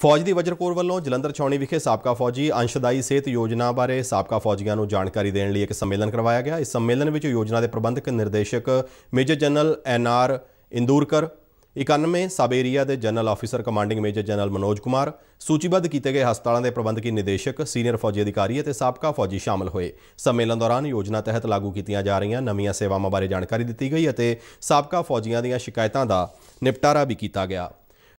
ਫੌਜ ਦੀ ਵਜਰਕੋਰ ਵੱਲੋਂ ਜਲੰਧਰ ਛਾਉਣੀ ਵਿਖੇ ਸਾਬਕਾ ਫੌਜੀ ਅੰਸ਼ਦਾਈ ਸਿਹਤ ਯੋਜਨਾ ਬਾਰੇ ਸਾਬਕਾ ਫੌਜੀਆਂ ਨੂੰ ਜਾਣਕਾਰੀ ਦੇਣ ਲਈ ਇੱਕ ਸੰਮੇਲਨ ਕਰਵਾਇਆ ਗਿਆ ਇਸ ਸੰਮੇਲਨ ਵਿੱਚ ਯੋਜਨਾ ਦੇ ਪ੍ਰਬੰਧਕ ਨਿਰਦੇਸ਼ਕ major general N R Indurkar 91 ਸਬੇਰੀਆ ਦੇ general officer commanding major general Manoj Kumar ਸੂਚੀਬੱਧ ਕੀਤੇ ਗਏ ਹਸਪਤਾਲਾਂ ਦੇ ਪ੍ਰਬੰਧਕੀ ਨਿਦੇਸ਼ਕ ਸੀਨੀਅਰ ਫੌਜੀ ਅਧਿਕਾਰੀ ਅਤੇ ਸਾਬਕਾ ਫੌਜੀ ਸ਼ਾਮਲ ਹੋਏ ਸੰਮੇਲਨ ਦੌਰਾਨ ਯੋਜਨਾ ਤਹਿਤ ਲਾਗੂ ਕੀਤੀਆਂ ਜਾ ਰਹੀਆਂ ਨਵੀਆਂ ਸੇਵਾਵਾਂ ਬਾਰੇ ਜਾਣਕਾਰੀ ਦਿੱਤੀ ਗਈ ਅਤੇ ਸਾਬਕਾ ਫੌਜੀਆਂ ਦੀਆਂ ਸ਼ਿਕਾਇਤਾਂ ਦਾ ਨਿਪਟਾਰਾ ਵੀ ਕੀਤਾ ਗਿਆ